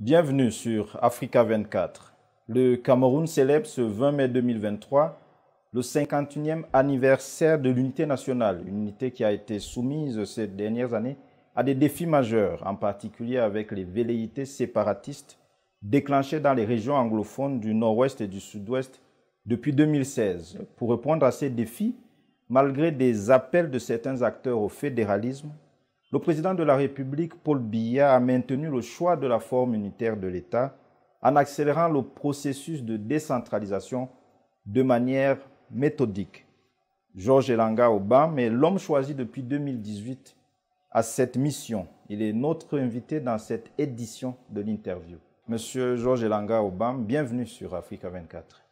Bienvenue sur Africa 24. Le Cameroun célèbre ce 20 mai 2023 le 51e anniversaire de l'unité nationale, une unité qui a été soumise ces dernières années à des défis majeurs, en particulier avec les velléités séparatistes déclenchées dans les régions anglophones du nord-ouest et du sud-ouest depuis 2016. Pour répondre à ces défis, malgré des appels de certains acteurs au fédéralisme, le président de la République, Paul Biya, a maintenu le choix de la forme unitaire de l'État en accélérant le processus de décentralisation de manière méthodique. Georges Elanga Obama est l'homme choisi depuis 2018 à cette mission. Il est notre invité dans cette édition de l'interview. Monsieur Georges Elanga Obam, bienvenue sur Africa 24.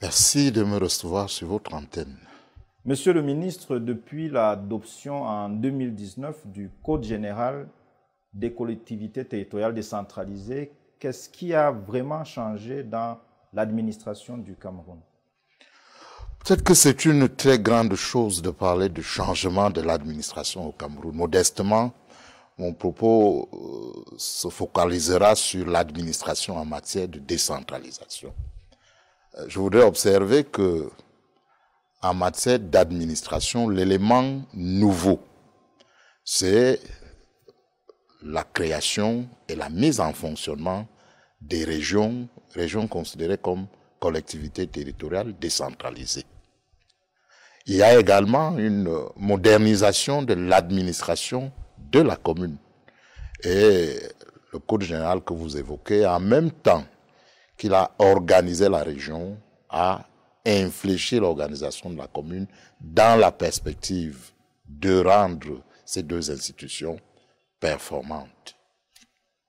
Merci de me recevoir sur votre antenne. Monsieur le ministre, depuis l'adoption en 2019 du Code général des collectivités territoriales décentralisées, qu'est-ce qui a vraiment changé dans l'administration du Cameroun Peut-être que c'est une très grande chose de parler du changement de l'administration au Cameroun. Modestement, mon propos euh, se focalisera sur l'administration en matière de décentralisation. Euh, je voudrais observer que en matière d'administration, l'élément nouveau, c'est la création et la mise en fonctionnement des régions, régions considérées comme collectivités territoriales décentralisées. Il y a également une modernisation de l'administration de la commune. Et le code général que vous évoquez, en même temps qu'il a organisé la région, a infléchir l'organisation de la commune dans la perspective de rendre ces deux institutions performantes.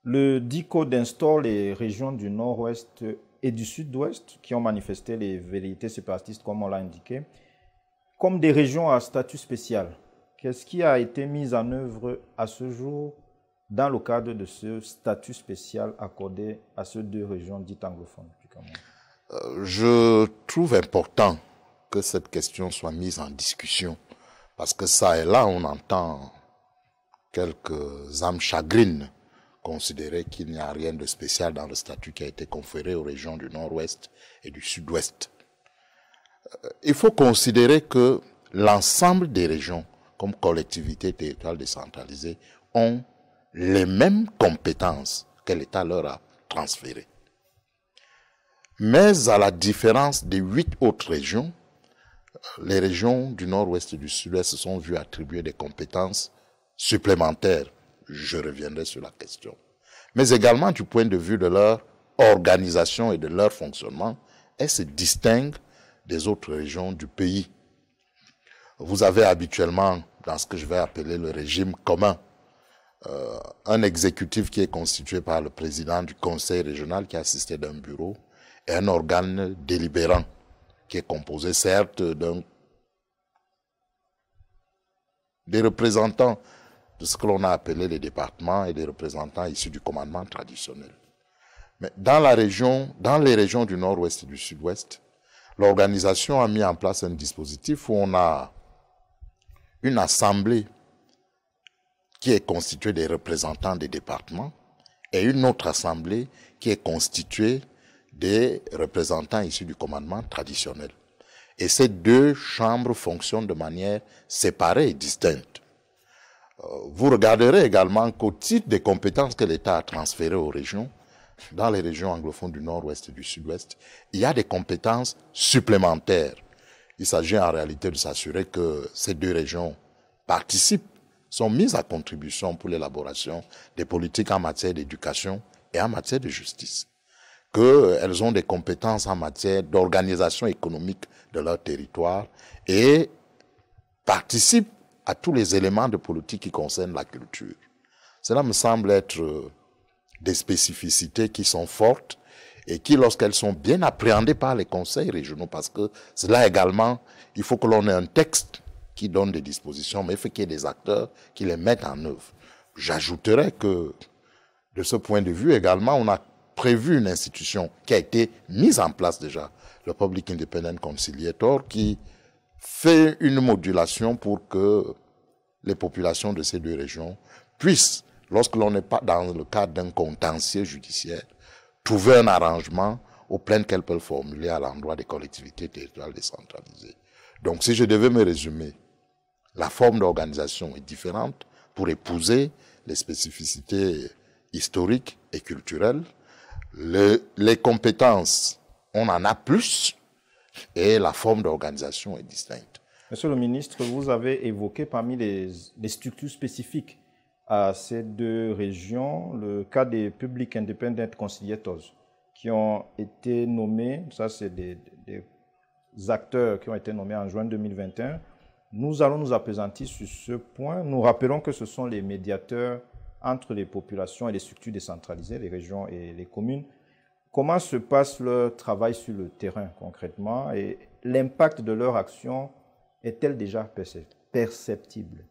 Le dico instaure les régions du nord-ouest et du sud-ouest qui ont manifesté les vérités séparatistes, comme on l'a indiqué, comme des régions à statut spécial. Qu'est-ce qui a été mis en œuvre à ce jour dans le cadre de ce statut spécial accordé à ces deux régions dites anglophones du Cameroun euh, je trouve important que cette question soit mise en discussion parce que ça et là, on entend quelques âmes chagrines considérer qu'il n'y a rien de spécial dans le statut qui a été conféré aux régions du nord-ouest et du sud-ouest. Euh, il faut considérer que l'ensemble des régions, comme collectivités territoriales décentralisées, ont les mêmes compétences que l'État leur a transférées. Mais à la différence des huit autres régions, les régions du nord-ouest et du sud-ouest se sont vues attribuer des compétences supplémentaires. Je reviendrai sur la question. Mais également du point de vue de leur organisation et de leur fonctionnement, elles se distinguent des autres régions du pays. Vous avez habituellement, dans ce que je vais appeler le régime commun, euh, un exécutif qui est constitué par le président du conseil régional qui est assisté d'un bureau, un organe délibérant qui est composé certes d'un des représentants de ce que l'on a appelé les départements et des représentants issus du commandement traditionnel. Mais dans la région, dans les régions du nord-ouest et du sud-ouest, l'organisation a mis en place un dispositif où on a une assemblée qui est constituée des représentants des départements et une autre assemblée qui est constituée des représentants issus du commandement traditionnel. Et ces deux chambres fonctionnent de manière séparée et distincte. Euh, vous regarderez également qu'au titre des compétences que l'État a transférées aux régions, dans les régions anglophones du nord-ouest et du sud-ouest, il y a des compétences supplémentaires. Il s'agit en réalité de s'assurer que ces deux régions participent, sont mises à contribution pour l'élaboration des politiques en matière d'éducation et en matière de justice qu'elles euh, ont des compétences en matière d'organisation économique de leur territoire et participent à tous les éléments de politique qui concernent la culture. Cela me semble être euh, des spécificités qui sont fortes et qui, lorsqu'elles sont bien appréhendées par les conseils régionaux, parce que cela également, il faut que l'on ait un texte qui donne des dispositions, mais il faut qu'il y ait des acteurs qui les mettent en œuvre. J'ajouterais que, de ce point de vue également, on a prévu une institution qui a été mise en place déjà, le Public Independent Conciliator, qui fait une modulation pour que les populations de ces deux régions puissent, lorsque l'on n'est pas dans le cadre d'un contentieux judiciaire, trouver un arrangement aux plaintes qu'elles peuvent formuler à l'endroit des collectivités territoriales décentralisées. Donc si je devais me résumer, la forme d'organisation est différente pour épouser les spécificités historiques et culturelles les compétences, on en a plus et la forme d'organisation est distincte. Monsieur le ministre, vous avez évoqué parmi les, structures spécifiques à ces deux régions le cas des publics indépendants Conciliators qui ont été nommés, ça c'est des, acteurs qui ont été nommés en juin 2021. Nous allons nous apesantir sur ce point. Nous rappelons que ce sont les médiateurs entre les populations et les structures décentralisées, les régions et les communes. Comment se passe leur travail sur le terrain concrètement et l'impact de leur action est-elle déjà perceptible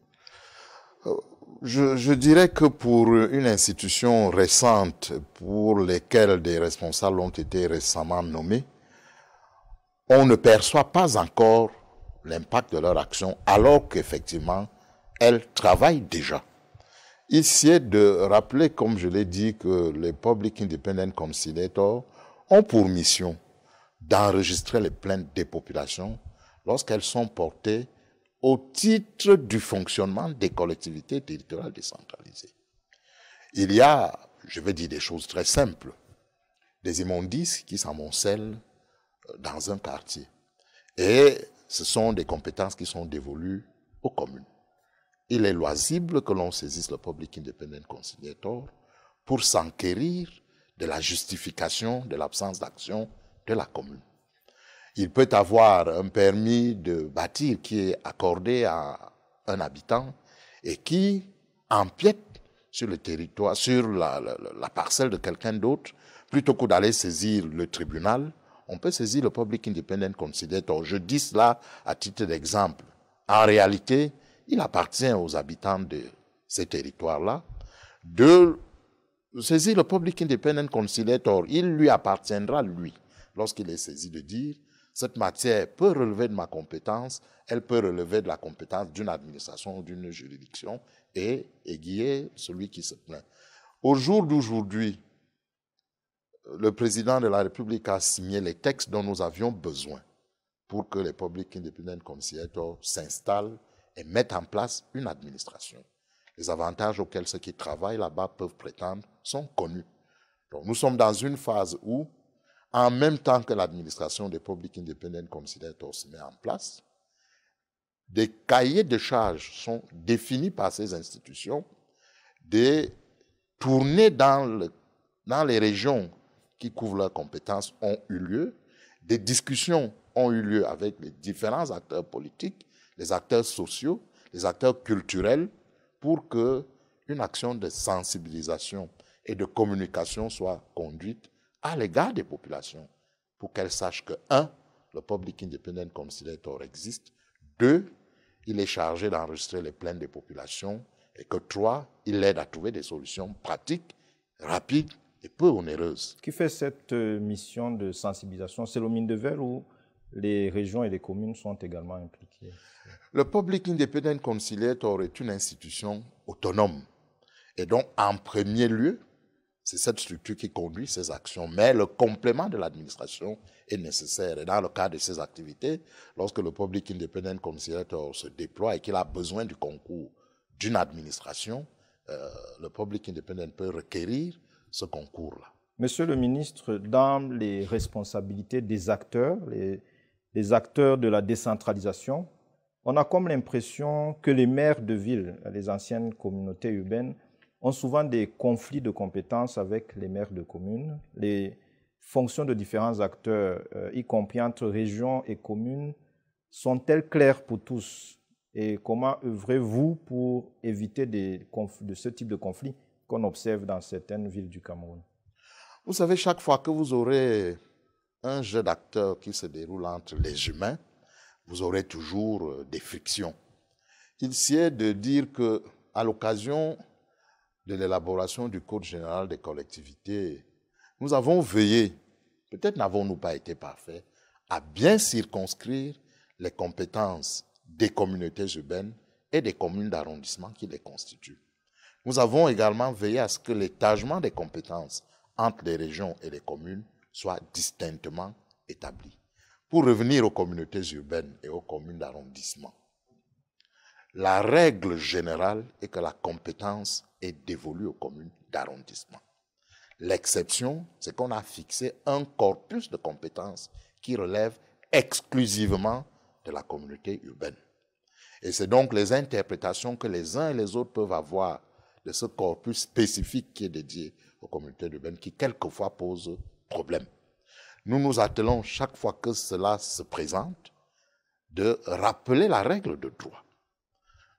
euh, je, dirais que pour une institution récente pour lesquelles des responsables ont été récemment nommés, on ne perçoit pas encore l'impact de leur action alors qu'effectivement, elles travaillent déjà. Il est de rappeler, comme je l'ai dit, que les Public Independent Conciliators ont pour mission d'enregistrer les plaintes des populations lorsqu'elles sont portées au titre du fonctionnement des collectivités territoriales décentralisées. Il y a, je vais dire des choses très simples, des immondices qui s'amoncellent euh, dans un quartier. Et ce sont des compétences qui sont dévolues aux communes il est loisible que l'on saisisse le Public Independent Conciliator pour s'enquérir de la justification de l'absence d'action de la commune. Il peut avoir un permis de bâtir qui est accordé à un habitant et qui empiète sur le territoire, sur la, parcelle de quelqu'un d'autre, plutôt que d'aller saisir le tribunal, on peut saisir le Public Independent Conciliator. Je dis cela à titre d'exemple. En réalité, il appartient aux habitants de ces territoires-là de saisir le public independent conciliator. Il lui appartiendra, lui, lorsqu'il est saisi, de dire cette matière peut relever de ma compétence, elle peut relever de la compétence d'une administration ou d'une juridiction et aiguiller celui qui se plaint. Au jour d'aujourd'hui, le président de la République a signé les textes dont nous avions besoin pour que les public independent conciliators s'installent et mettre en place une administration. Les avantages auxquels ceux qui travaillent là-bas peuvent prétendre sont connus. Donc nous sommes dans une phase où, en même temps que l'administration des Public Independent Consolidator se met en place, des cahiers de charges sont définis par ces institutions, des tournées dans, dans les régions qui couvrent leurs compétences ont eu lieu, des discussions ont eu lieu avec les différents acteurs politiques les acteurs sociaux, les acteurs culturels, pour que une action de sensibilisation et de communication soit conduite à l'égard des populations, pour qu'elles sachent que, un, le Public Independent Considerator existe, deux, il est chargé d'enregistrer les plaintes des populations, et que trois, il aide à trouver des solutions pratiques, rapides et peu onéreuses. Qui fait cette euh, mission de sensibilisation C'est mine de Verre ou les régions et les communes sont également impliquées. Le Public Independent Conciliator est une institution autonome. Et donc, en premier lieu, c'est cette structure qui conduit ces actions. Mais le complément de l'administration est nécessaire. Et dans le cadre de ces activités, lorsque le Public Independent Conciliator se déploie et qu'il a besoin du concours d'une administration, euh, le Public Independent peut requérir ce concours-là. Monsieur le ministre, dans les responsabilités des acteurs, les acteurs de la décentralisation, on a comme l'impression que les maires de ville, les anciennes communautés urbaines, ont souvent des conflits de compétences avec les maires de communes. Les fonctions de différents acteurs, euh, y compris entre régions et communes, sont-elles claires pour tous Et comment œuvrez-vous pour éviter des de ce type de conflit qu'on observe dans certaines villes du Cameroun Vous savez, chaque fois que vous aurez un jeu d'acteurs qui se déroule entre les humains, vous aurez toujours euh, des frictions. Il est de dire que, à l'occasion de l'élaboration du Code général des collectivités, nous avons veillé, peut-être n'avons-nous pas été parfaits, à bien circonscrire les compétences des communautés urbaines et des communes d'arrondissement qui les constituent. Nous avons également veillé à ce que l'étagement des compétences entre les régions et les communes soit distinctement établi. Pour revenir aux communautés urbaines et aux communes d'arrondissement, la règle générale est que la compétence est dévolue aux communes d'arrondissement. L'exception, c'est qu'on a fixé un corpus de compétences qui relève exclusivement de la communauté urbaine. Et c'est donc les interprétations que les uns et les autres peuvent avoir de ce corpus spécifique qui est dédié aux communautés urbaines qui quelquefois pose problème. Nous nous attelons chaque fois que cela se présente de rappeler la règle de droit.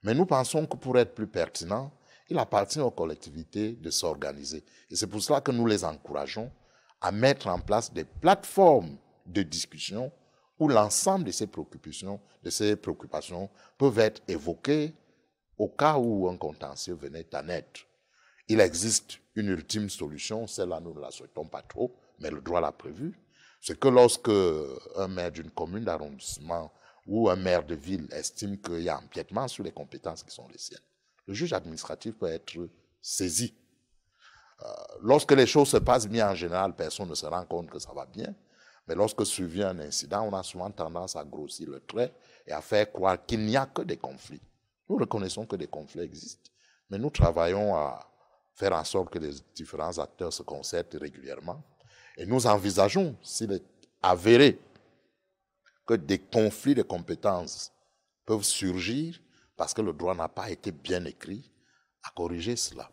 Mais nous pensons que pour être plus pertinent, il appartient aux collectivités de s'organiser. Et c'est pour cela que nous les encourageons à mettre en place des plateformes de discussion où l'ensemble de ces préoccupations, de ces préoccupations peuvent être évoquées au cas où un contentieux venait à naître. Il existe une ultime solution, celle-là nous ne la souhaitons pas trop, mais le droit l'a prévu, c'est que lorsque un maire d'une commune d'arrondissement ou un maire de ville estime qu'il y a empiètement sur les compétences qui sont les siennes, le juge administratif peut être saisi. Euh, lorsque les choses se passent bien en général, personne ne se rend compte que ça va bien. Mais lorsque survient un incident, on a souvent tendance à grossir le trait et à faire croire qu'il n'y a que des conflits. Nous reconnaissons que des conflits existent, mais nous travaillons à faire en sorte que les différents acteurs se concertent régulièrement et nous envisageons, s'il est avéré que des conflits de compétences peuvent surgir parce que le droit n'a pas été bien écrit, à corriger cela.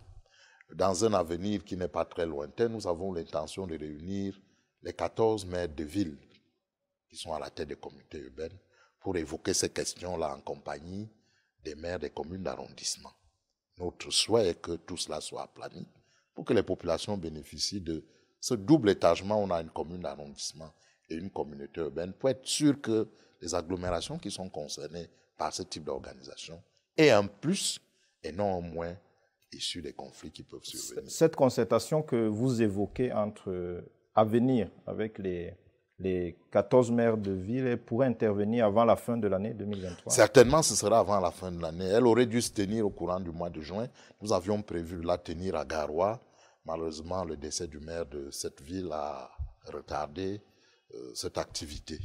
Dans un avenir qui n'est pas très lointain, nous avons l'intention de réunir les 14 maires de ville qui sont à la tête des communautés urbaines pour évoquer ces questions-là en compagnie des maires des communes d'arrondissement. Notre souhait est que tout cela soit planifié pour que les populations bénéficient de ce double étagement, on a une commune d'arrondissement et une communauté urbaine pour être sûr que les agglomérations qui sont concernées par ce type d'organisation aient un plus et non un moins issu des conflits qui peuvent survenir. Cette concertation que vous évoquez entre Avenir euh, avec les, les 14 maires de ville pourrait intervenir avant la fin de l'année 2023 Certainement, ce sera avant la fin de l'année. Elle aurait dû se tenir au courant du mois de juin. Nous avions prévu la tenir à Garoua Malheureusement, le décès du maire de cette ville a retardé euh, cette activité.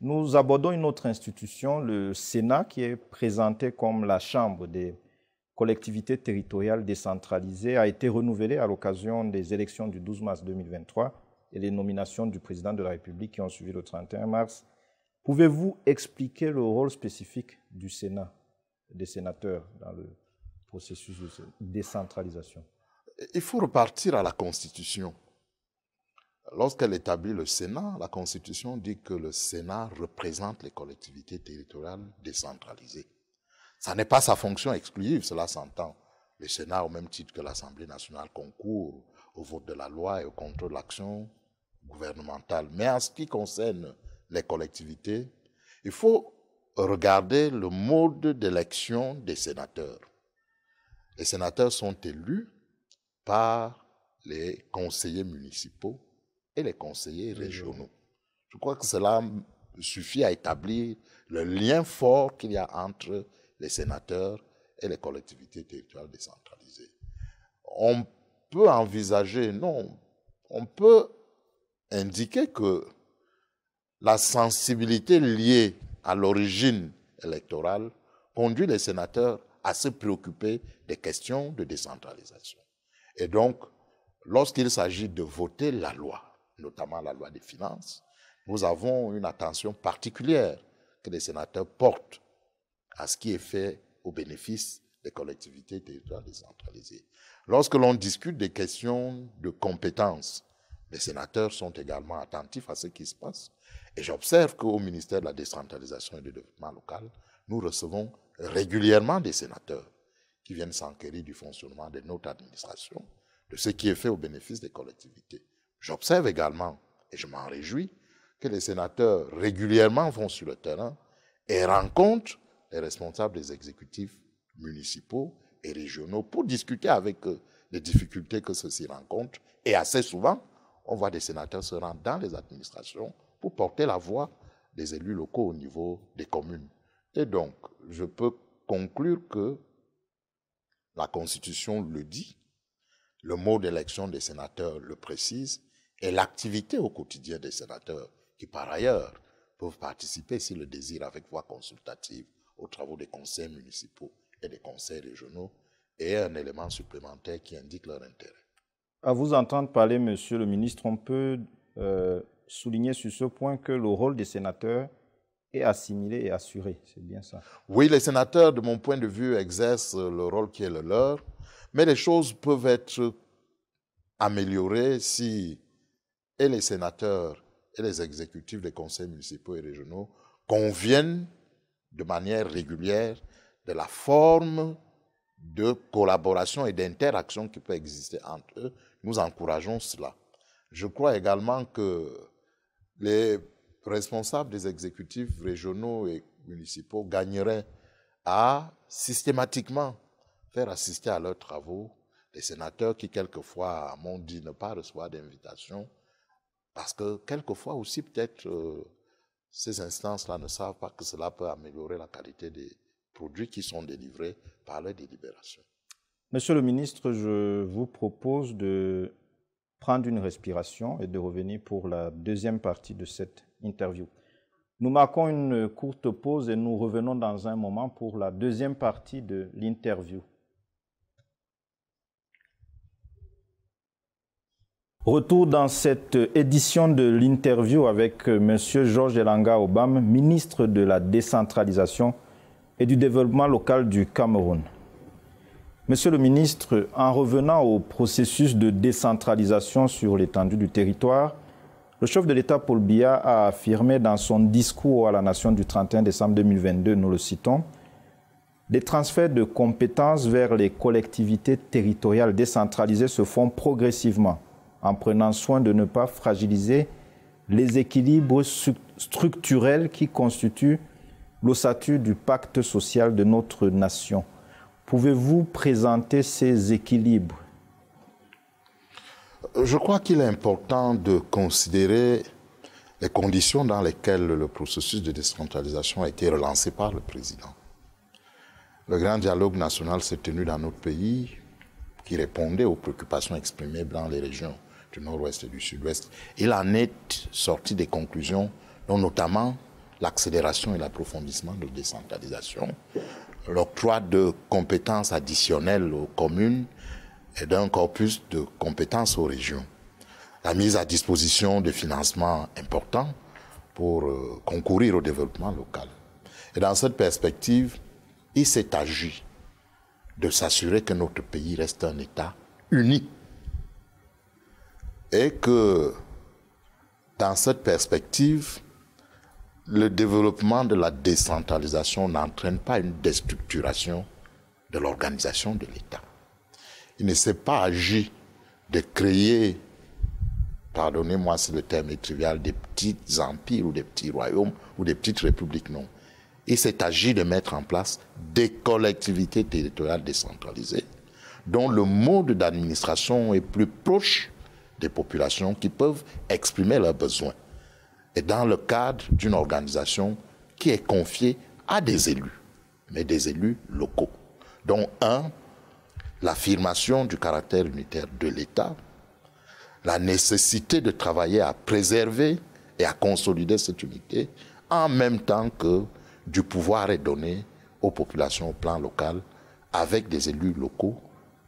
Nous abordons une autre institution, le Sénat, qui est présenté comme la Chambre des collectivités territoriales décentralisées, a été renouvelée à l'occasion des élections du 12 mars 2023 et les nominations du président de la République qui ont suivi le 31 mars. Pouvez-vous expliquer le rôle spécifique du Sénat, des sénateurs, dans le processus de décentralisation il faut repartir à la Constitution. Lorsqu'elle établit le Sénat, la Constitution dit que le Sénat représente les collectivités territoriales décentralisées. Ça n'est pas sa fonction exclusive, cela s'entend. Le Sénat, au même titre que l'Assemblée nationale, concourt au vote de la loi et au contrôle de l'action gouvernementale. Mais en ce qui concerne les collectivités, il faut regarder le mode d'élection des sénateurs. Les sénateurs sont élus par les conseillers municipaux et les conseillers régionaux. Je crois que cela suffit à établir le lien fort qu'il y a entre les sénateurs et les collectivités territoriales décentralisées. On peut envisager, non, on peut indiquer que la sensibilité liée à l'origine électorale conduit les sénateurs à se préoccuper des questions de décentralisation. Et donc, lorsqu'il s'agit de voter la loi, notamment la loi des finances, nous avons une attention particulière que les sénateurs portent à ce qui est fait au bénéfice des collectivités territoriales décentralisées. Lorsque l'on discute des questions de compétences, les sénateurs sont également attentifs à ce qui se passe. Et j'observe qu'au ministère de la décentralisation et du développement local, nous recevons régulièrement des sénateurs qui viennent s'enquérir du fonctionnement de notre administration, de ce qui est fait au bénéfice des collectivités. J'observe également, et je m'en réjouis, que les sénateurs régulièrement vont sur le terrain et rencontrent les responsables des exécutifs municipaux et régionaux pour discuter avec eux des difficultés que ceux-ci rencontrent. Et assez souvent, on voit des sénateurs se rendre dans les administrations pour porter la voix des élus locaux au niveau des communes. Et donc, je peux conclure que la Constitution le dit, le mode d'élection des sénateurs le précise, et l'activité au quotidien des sénateurs, qui par ailleurs peuvent participer, s'ils le désirent, avec voix consultative aux travaux des conseils municipaux et des conseils régionaux, est un élément supplémentaire qui indique leur intérêt. À vous entendre parler, Monsieur le ministre, on peut euh, souligner sur ce point que le rôle des sénateurs et assimilé et assuré. C'est bien ça. Oui, les sénateurs, de mon point de vue, exercent le rôle qui est le leur, mais les choses peuvent être améliorées si et les sénateurs et les exécutifs des conseils municipaux et régionaux conviennent de manière régulière de la forme de collaboration et d'interaction qui peut exister entre eux. Nous encourageons cela. Je crois également que les responsables des exécutifs régionaux et municipaux gagneraient à systématiquement faire assister à leurs travaux les sénateurs qui, quelquefois, m'ont dit ne pas recevoir d'invitation, parce que, quelquefois aussi, peut-être, euh, ces instances-là ne savent pas que cela peut améliorer la qualité des produits qui sont délivrés par leurs délibérations. Monsieur le ministre, je vous propose de prendre une respiration et de revenir pour la deuxième partie de cette interview. Nous marquons une courte pause et nous revenons dans un moment pour la deuxième partie de l'interview. Retour dans cette édition de l'interview avec M. Georges Elanga Obam, ministre de la décentralisation et du développement local du Cameroun. Monsieur le ministre, en revenant au processus de décentralisation sur l'étendue du territoire, le chef de l'État, Paul Biya, a affirmé dans son discours à la Nation du 31 décembre 2022, nous le citons, les transferts de compétences vers les collectivités territoriales décentralisées se font progressivement, en prenant soin de ne pas fragiliser les équilibres structurels qui constituent l'ossature du pacte social de notre nation. Pouvez-vous présenter ces équilibres Je crois qu'il est important de considérer les conditions dans lesquelles le processus de décentralisation a été relancé par le président. Le grand dialogue national s'est tenu dans notre pays, qui répondait aux préoccupations exprimées dans les régions du nord-ouest et du sud-ouest. Il en est sorti des conclusions, dont notamment l'accélération et l'approfondissement de la décentralisation, l'octroi de compétences additionnelles aux communes et d'un corpus de compétences aux régions. La mise à disposition de financements importants pour euh, concourir au développement local. Et dans cette perspective, il s'est agi de s'assurer que notre pays reste un État uni et que dans cette perspective, le développement de la décentralisation n'entraîne pas une déstructuration de l'organisation de l'État. Il ne s'est pas agi de créer, pardonnez-moi si le terme est trivial, des petits empires ou des petits royaumes ou des petites républiques, non. Il s'est agi de mettre en place des collectivités territoriales décentralisées dont le mode d'administration est plus proche des populations qui peuvent exprimer leurs besoins et dans le cadre d'une organisation qui est confiée à des élus, mais des élus locaux. Donc, un, l'affirmation du caractère unitaire de l'État, la nécessité de travailler à préserver et à consolider cette unité, en même temps que du pouvoir est donné aux populations au plan local avec des élus locaux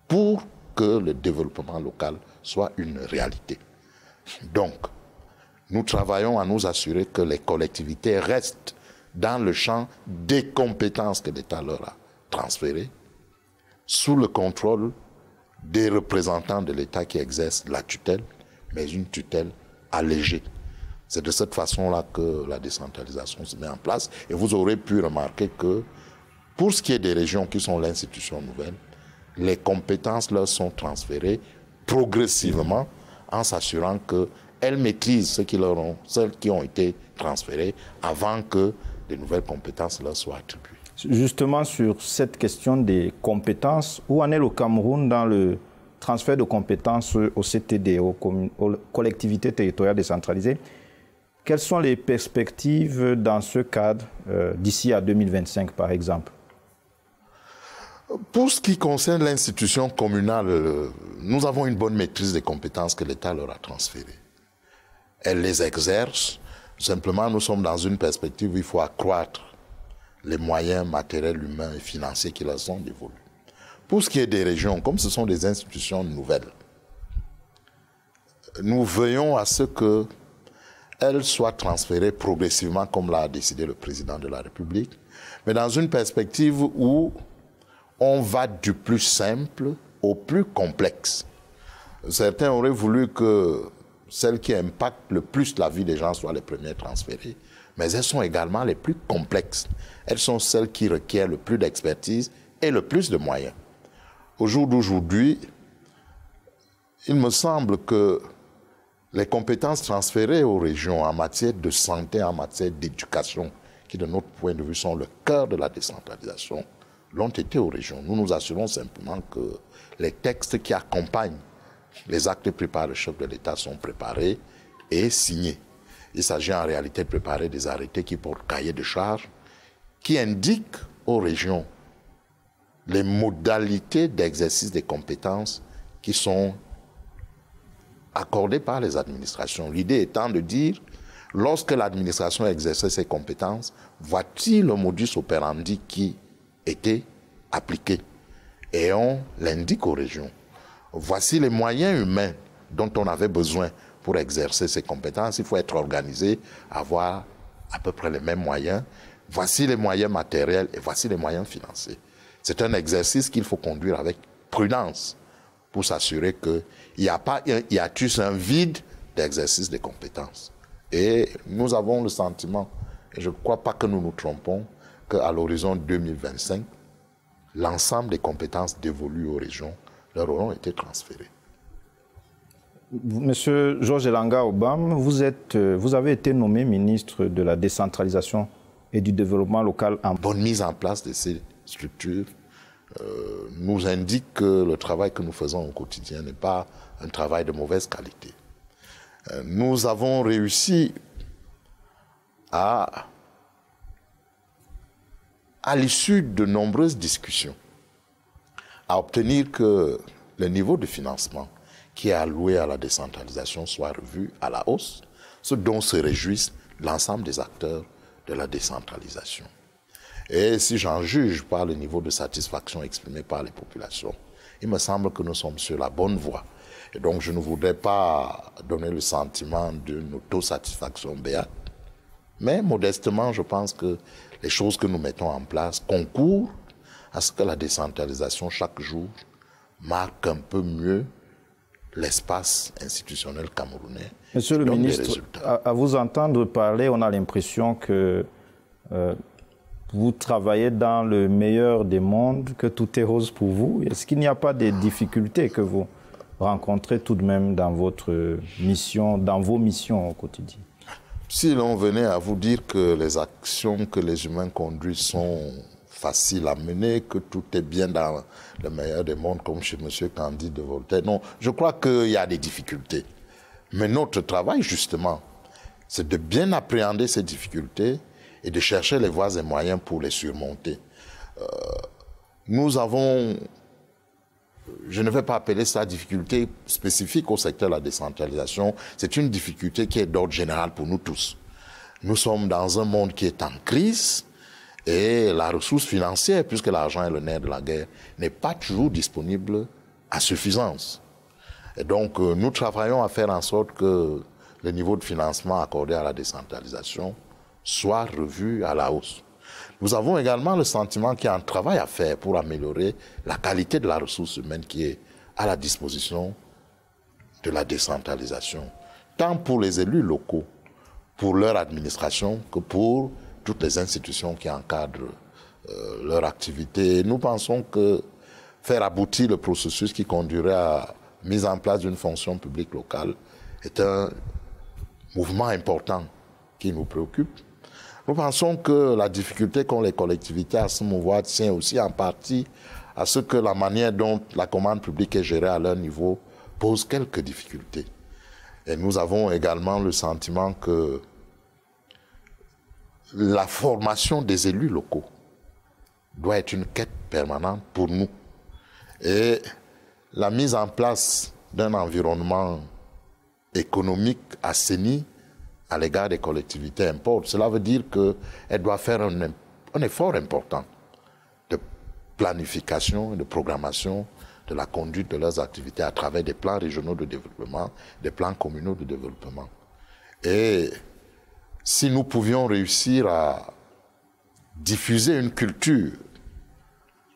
pour que le développement local soit une réalité. Donc, nous travaillons à nous assurer que les collectivités restent dans le champ des compétences que l'État leur a transférées, sous le contrôle des représentants de l'État qui exercent la tutelle, mais une tutelle allégée. C'est de cette façon-là que la décentralisation se met en place. Et vous aurez pu remarquer que pour ce qui est des régions qui sont l'institution nouvelle, les compétences leur sont transférées progressivement en s'assurant que elles maîtrisent ce qui ont, celles qui ont été transférées avant que de nouvelles compétences leur soient attribuées. Justement, sur cette question des compétences, où en est le Cameroun dans le transfert de compétences au CTD, aux, collectivités territoriales décentralisées Quelles sont les perspectives dans ce cadre euh, d'ici à 2025, par exemple pour ce qui concerne l'institution communale, euh, nous avons une bonne maîtrise des compétences que l'État leur a transférées. Elles les exercent. Simplement, nous sommes dans une perspective où il faut accroître les moyens matériels, humains et financiers qui leur sont dévolus. Pour ce qui est des régions, comme ce sont des institutions nouvelles, nous veillons à ce que elles soient transférées progressivement, comme l'a décidé le président de la République, mais dans une perspective où on va du plus simple au plus complexe. Certains auraient voulu que celles qui impactent le plus la vie des gens soient les premières transférées. Mais elles sont également les plus complexes. Elles sont celles qui requièrent le plus d'expertise et le plus de moyens. Au jour d'aujourd'hui, il me semble que les compétences transférées aux régions en matière de santé, en matière d'éducation, qui de notre point de vue sont le cœur de la décentralisation, l'ont été aux régions. Nous nous assurons simplement que les textes qui accompagnent les actes pris par le chef de l'État sont préparés et signés. Il s'agit en réalité de préparer des arrêtés qui portent cahier de charge, qui indiquent aux régions les modalités d'exercice des compétences qui sont accordées par les administrations. L'idée étant de dire, lorsque l'administration exerçait ses compétences, voit-il le modus operandi qui était appliqué. Et on l'indique aux régions voici les moyens humains dont on avait besoin pour exercer ces compétences. Il faut être organisé, avoir à peu près les mêmes moyens. Voici les moyens matériels et voici les moyens financiers. C'est un exercice qu'il faut conduire avec prudence pour s'assurer qu'il n'y a pas, il y a un vide d'exercice des compétences. Et nous avons le sentiment, et je ne crois pas que nous nous trompons, qu'à l'horizon 2025, l'ensemble des compétences dévolues aux régions leur auront été transférés. Monsieur Georges Elanga Obama, euh, vous, avez été nommé ministre de la décentralisation et du développement local. En... Bonne mise en place de ces structures euh, nous indique que le travail que nous faisons au quotidien n'est pas un travail de mauvaise qualité. Euh, nous avons réussi à, à l'issue de nombreuses discussions, à obtenir que le niveau de financement qui est alloué à la décentralisation soit revu à la hausse, ce dont se réjouissent l'ensemble des acteurs de la décentralisation. Et si j'en juge par le niveau de satisfaction exprimé par les populations, il me semble que nous sommes sur la bonne voie. Et donc je ne voudrais pas donner le sentiment d'une autosatisfaction béate, mais modestement, je pense que les choses que nous mettons en place concourent à ce que la décentralisation chaque jour marque un peu mieux l'espace institutionnel camerounais. Monsieur le ministre, à, vous entendre parler, on a l'impression que euh, vous travaillez dans le meilleur des mondes, que tout est rose pour vous. Est-ce qu'il n'y a pas des difficultés que vous rencontrez tout de même dans votre mission, dans vos missions au quotidien Si l'on venait à vous dire que les actions que les humains conduisent sont facile à mener, que tout est bien dans le meilleur des mondes, comme chez M. Candide de Voltaire. Non, je crois qu'il y a des difficultés. Mais notre travail, justement, c'est de bien appréhender ces difficultés et de chercher les voies et moyens pour les surmonter. Euh, nous avons, je ne vais pas appeler ça difficulté spécifique au secteur de la décentralisation, c'est une difficulté qui est d'ordre général pour nous tous. Nous sommes dans un monde qui est en crise, et la ressource financière, puisque l'argent est le nerf de la guerre, n'est pas toujours disponible à suffisance. Et donc, euh, nous travaillons à faire en sorte que le niveau de financement accordé à la décentralisation soit revu à la hausse. Nous avons également le sentiment qu'il y a un travail à faire pour améliorer la qualité de la ressource humaine qui est à la disposition de la décentralisation, tant pour les élus locaux, pour leur administration, que pour toutes les institutions qui encadrent euh, leur activité. nous pensons que faire aboutir le processus qui conduirait à la mise en place d'une fonction publique locale est un mouvement important qui nous préoccupe. Nous pensons que la difficulté qu'ont les collectivités à se mouvoir tient aussi en partie à ce que la manière dont la commande publique est gérée à leur niveau pose quelques difficultés. Et nous avons également le sentiment que la formation des élus locaux doit être une quête permanente pour nous. Et la mise en place d'un environnement économique assaini à l'égard des collectivités importe. Cela veut dire qu'elle doit faire un, effort important de planification de programmation de la conduite de leurs activités à travers des plans régionaux de développement, des plans communaux de développement. Et si nous pouvions réussir à diffuser une culture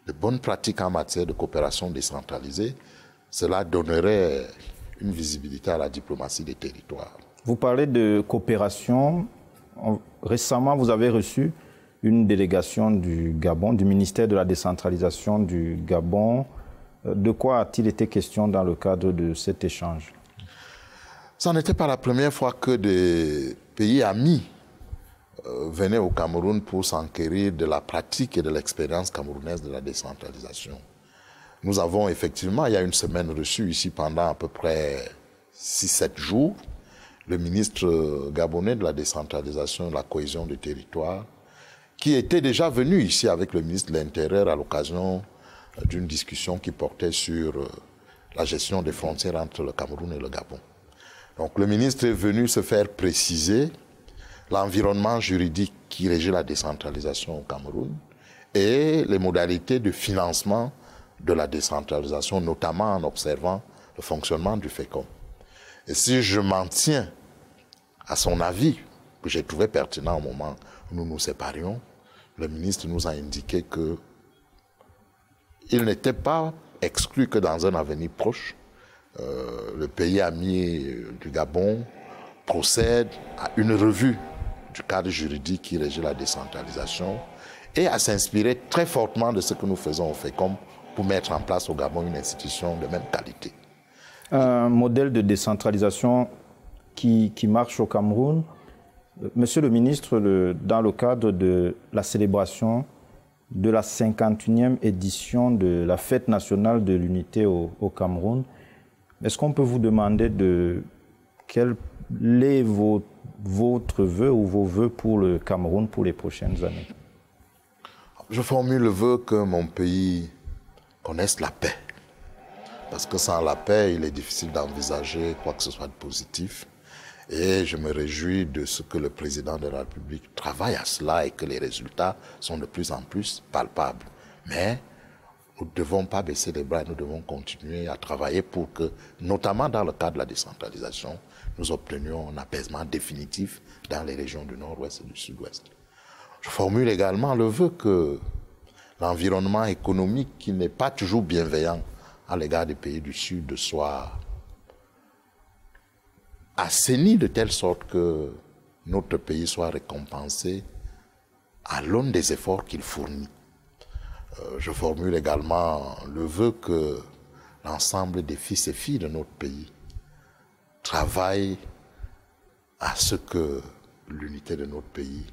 de bonnes pratiques en matière de coopération décentralisée, cela donnerait une visibilité à la diplomatie des territoires. Vous parlez de coopération. Récemment, vous avez reçu une délégation du Gabon, du ministère de la décentralisation du Gabon. Euh, de quoi a-t-il été question dans le cadre de cet échange Ça n'était pas la première fois que des pays amis euh, venaient au Cameroun pour s'enquérir de la pratique et de l'expérience camerounaise de la décentralisation. Nous avons effectivement, il y a une semaine, reçu ici pendant à peu près 6-7 jours le ministre gabonais de la décentralisation et de la cohésion des territoires, qui était déjà venu ici avec le ministre de l'Intérieur à l'occasion euh, d'une discussion qui portait sur euh, la gestion des frontières entre le Cameroun et le Gabon. Donc le ministre est venu se faire préciser l'environnement juridique qui régit la décentralisation au Cameroun et les modalités de financement de la décentralisation, notamment en observant le fonctionnement du FECOM. Et si je m'en tiens à son avis, que j'ai trouvé pertinent au moment où nous nous séparions, le ministre nous a indiqué que il n'était pas exclu que dans un avenir proche, euh, le pays ami euh, du Gabon procède à une revue du cadre juridique qui régit la décentralisation et à s'inspirer très fortement de ce que nous faisons au FECOM pour mettre en place au Gabon une institution de même qualité. Un modèle de décentralisation qui, marche au Cameroun. Monsieur le ministre, dans le cadre de la célébration de la 51e édition de la fête nationale de l'unité au Cameroun, est-ce qu'on peut vous demander de quels votre vœu ou vos vœux pour le Cameroun pour les prochaines années Je formule le vœu que mon pays connaisse la paix. Parce que sans la paix, il est difficile d'envisager quoi que ce soit de positif. Et je me réjouis de ce que le président de la République travaille à cela et que les résultats sont de plus en plus palpables. Mais nous ne devons pas baisser les bras, nous devons continuer à travailler pour que, notamment dans le cadre de la décentralisation, nous obtenions un apaisement définitif dans les régions du nord-ouest et du sud-ouest. Je formule également le vœu que l'environnement économique qui n'est pas toujours bienveillant à l'égard des pays du sud soit assaini de telle sorte que notre pays soit récompensé à l'aune des efforts qu'il fournit euh, je formule également le vœu que l'ensemble des fils et filles de notre pays travaillent à ce que l'unité de notre pays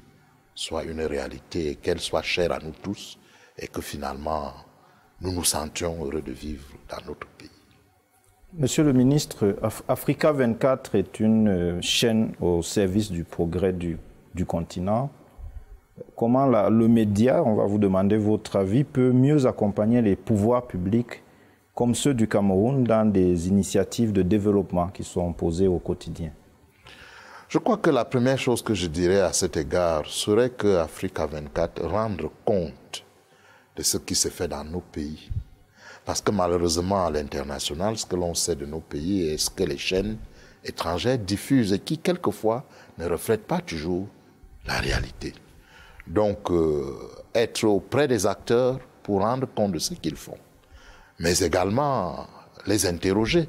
soit une réalité et qu'elle soit chère à nous tous et que finalement nous nous sentions heureux de vivre dans notre pays. Monsieur le ministre, Africa 24 est une euh, chaîne au service du progrès du, du continent comment le média, on va vous demander votre avis, peut mieux accompagner les pouvoirs publics comme ceux du Cameroun dans des initiatives de développement qui sont posées au quotidien Je crois que la première chose que je dirais à cet égard serait que Africa 24 rendre compte de ce qui se fait dans nos pays. Parce que malheureusement, à l'international, ce que l'on sait de nos pays est ce que les chaînes étrangères diffusent et qui, quelquefois, ne reflètent pas toujours la réalité. Donc, euh, être auprès des acteurs pour rendre compte de ce qu'ils font, mais également les interroger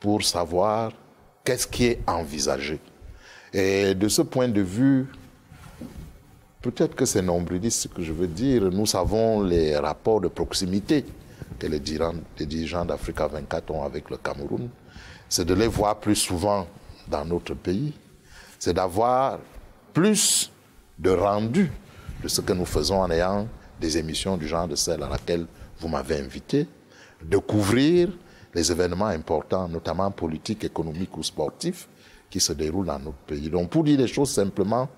pour savoir qu'est-ce qui est envisagé. Et de ce point de vue, peut-être que c'est nombriliste ce que je veux dire, nous savons les rapports de proximité que les dirigeants, d'Africa 24 ont avec le Cameroun, c'est de les voir plus souvent dans notre pays, c'est d'avoir plus de rendu de ce que nous faisons en ayant des émissions du genre de celle à laquelle vous m'avez invité, de couvrir les événements importants, notamment politiques, économiques ou sportifs, qui se déroulent dans notre pays. Donc, pour dire les choses simplement,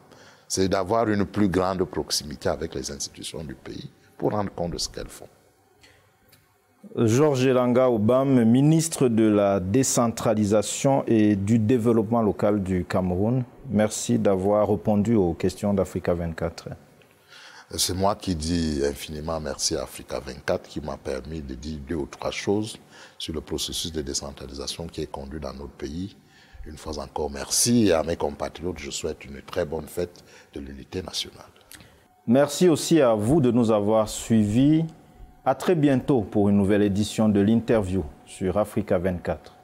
c'est d'avoir une plus grande proximité avec les institutions du pays pour rendre compte de ce qu'elles font. Georges Elanga Obam, ministre de la décentralisation et du développement local du Cameroun, merci d'avoir répondu aux questions d'Africa 24. C'est moi qui dis infiniment merci à Africa 24 qui m'a permis de dire deux ou trois choses sur le processus de décentralisation qui est conduit dans notre pays. Une fois encore, merci et à mes compatriotes, je souhaite une très bonne fête de l'unité nationale. Merci aussi à vous de nous avoir suivis. À très bientôt pour une nouvelle édition de l'interview sur Africa 24.